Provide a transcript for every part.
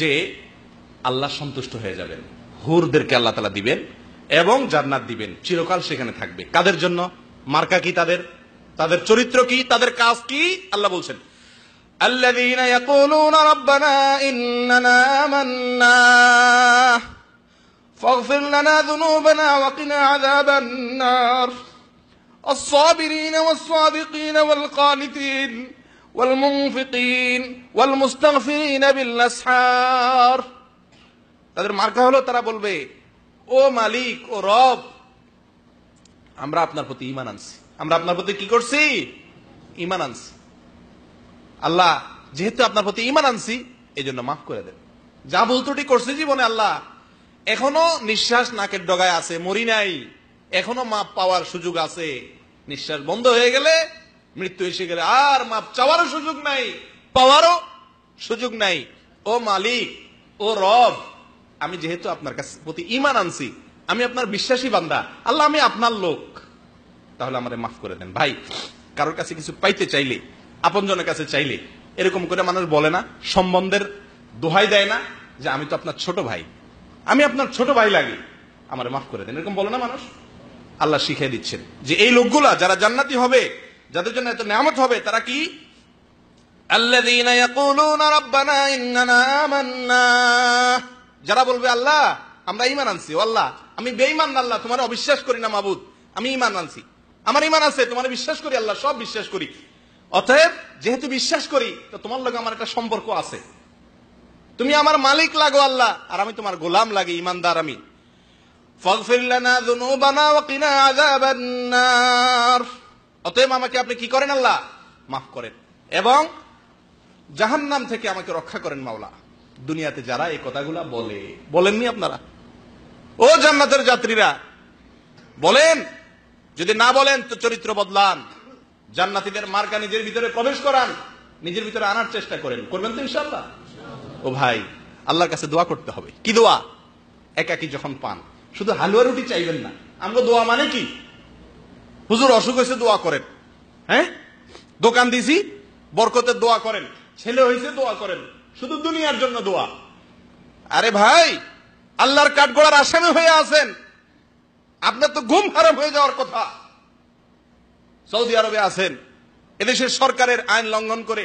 যে আল্লাহ সন্তুষ্ট হয়ে যাবেন হুরদেরকে আল্লাহ তালা দিবেন এবং জান্নাত দিবেন চিরকাল সেখানে থাকবে কাদের জন্য মার্কা কি তাদের তাদের চরিত্র কি তাদের কাজ কি আল্লাহ বলছেন الذين يقولون ربنا إننا آمنا فاغفر لنا ذنوبنا وقنا عذاب النار الصابرين والصادقين والقانتين والمنفقين والمستغفرين বিল তাদের মার্কা হলো তারা বলবে ও মালিক ও রব আমরা আপনার প্রতি ইমান আনছি আমরা আপনার প্রতি কি করছি ইমান আনছি আল্লাহ যেহেতু আপনার প্রতি ইমান আনছি এই জন্য মাফ করে দেন যা ভুল ত্রুটি করছি জীবনে আল্লাহ এখনো নিঃশ্বাস নাকের ডগায় আছে মরি নাই এখনো মাপ পাওয়ার সুযোগ আছে নিঃশ্বাস বন্ধ হয়ে গেলে মৃত্যু এসে গেলে আর মাপ চাওয়ারও সুযোগ নাই পাওয়ারও সুযোগ নাই ও মালিক ও রব আমি যেহেতু আপনার কাছে প্রতি ইমান আনছি আমি আপনার বিশ্বাসী বান্দা আল্লাহ আমি আপনার লোক তাহলে আমারে মাফ করে দেন ভাই কারোর কাছে কিছু পাইতে চাইলে আপনজনের কাছে চাইলে এরকম করে মানুষ বলে না সম্বন্ধের দোহাই দেয় না যে আমি তো আপনার ছোট ভাই আমি আপনার ছোট ভাই লাগি আমার মাফ করে দেন এরকম বলে না মানুষ আল্লাহ শিখিয়ে দিচ্ছেন যে এই লোকগুলা যারা জান্নাতি হবে যাদের জন্য এত নিয়ামত হবে তারা কি যারা বলবে আল্লাহ আমরা ইমান আনছি আল্লাহ আমি বেঈমান আল্লাহ তোমার অবিশ্বাস করি না মাবুদ আমি ইমান আনছি আমার ইমান আছে তোমার বিশ্বাস করি আল্লাহ সব বিশ্বাস করি অতএব যেহেতু বিশ্বাস করি তো তোমার লোক আমার একটা সম্পর্ক আছে তুমি আমার মালিক লাগো আল্লাহ আর আমি তোমার গোলাম লাগি ইমানদার আমি ফগফিল্লানা যুনুবানা ওয়া কিনা আযাবান্নার অতএব আমাকে আপনি কি করেন আল্লাহ মাফ করেন এবং জাহান্নাম থেকে আমাকে রক্ষা করেন মাওলা দুনিয়াতে যারা এই কথাগুলা বলে বলেননি আপনারা ও জান্নাতের যাত্রীরা বলেন যদি না বলেন তো চরিত্র বদলান জান্নাতিদের মার্কা নিজের ভিতরে প্রবেশ করান নিজের ভিতরে আনার চেষ্টা করেন করবেন তো ইনশাল্লাহ ও ভাই আল্লাহর কাছে দোয়া করতে হবে কি দোয়া একাকি যখন পান শুধু হালুয়া রুটি চাইবেন না আমরা দোয়া মানে কি হুজুর অসুখ হয়েছে দোয়া করেন হ্যাঁ দোকান দিছি বরকতের দোয়া করেন ছেলে হয়েছে দোয়া করেন শুধু দুনিয়ার জন্য দোয়া আরে ভাই আল্লাহর কাঠগোড়ার আসামি হয়ে আছেন আপনার তো ঘুম হারাম হয়ে যাওয়ার কথা সৌদি আরবে আছেন এদেশের সরকারের আইন লঙ্ঘন করে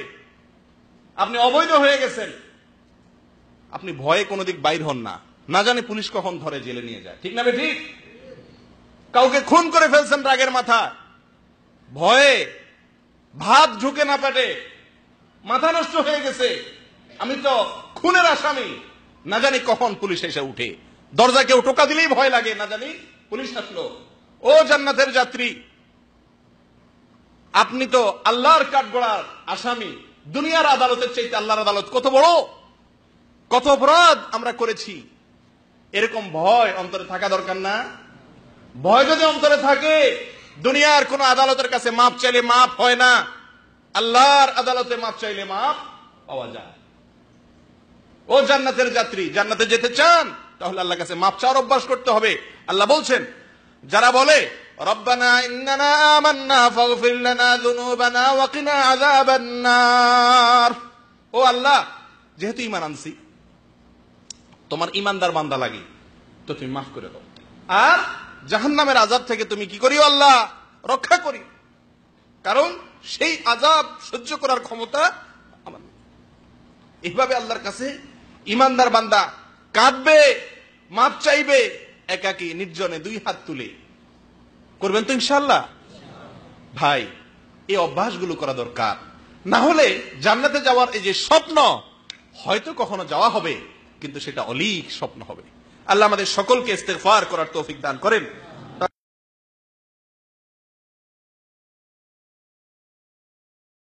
আপনি অবৈধ হয়ে গেছেন আপনি ভয়ে কোনো দিক বাইর হন না না জানি পুলিশ কখন ধরে জেলে নিয়ে যায় ঠিক না বে ঠিক কাউকে খুন করে ফেলছেন রাগের মাথা ভয়ে ভাত ঢুকে না পেটে মাথা নষ্ট হয়ে গেছে আমি তো খুনের আসামি না জানি কখন পুলিশ এসে উঠে দরজা কেউ টোকা দিলেই ভয় লাগে না জানি পুলিশ আসলো ও জান্নাতের যাত্রী আপনি তো আল্লাহর কাঠগোড়ার আসামি দুনিয়ার আদালতের চাইতে আল্লাহর আদালত কত বড় কত অপরাধ আমরা করেছি এরকম ভয় অন্তরে থাকা দরকার না ভয় যদি অন্তরে থাকে দুনিয়ার কোন আদালতের কাছে মাপ চাইলে মাপ হয় না আল্লাহর আদালতে মাপ চাইলে মাপ পাওয়া যায় ও জান্নাতের যাত্রী জান্নাতে যেতে চান তাহলে আল্লাহর কাছে মাপ চাওয়ার অভ্যাস করতে হবে আল্লাহ বলছেন যারা বলে ও আল্লাহ যেহেতু ঈমান আনছি তোমার ইমানদার বান্দা লাগে তো তুমি মাফ করে দাও আর জাহান নামের আজাব থেকে তুমি কি করি আল্লাহ রক্ষা করি কারণ সেই আজাব সহ্য করার ক্ষমতা আমার এইভাবে আল্লাহর কাছে ইমানদার বান্দা কাঁদবে মাপ চাইবে একাকি নির্জনে দুই হাত তুলে করবেন তো ইনশাল্লাহ ভাই এই অভ্যাসগুলো করা দরকার না হলে জান্নাতে যাওয়ার এই যে স্বপ্ন হয়তো কখনো যাওয়া হবে কিন্তু সেটা অলিক স্বপ্ন হবে আল্লাহ আমাদের সকলকে ইস্তেফার করার তৌফিক দান করেন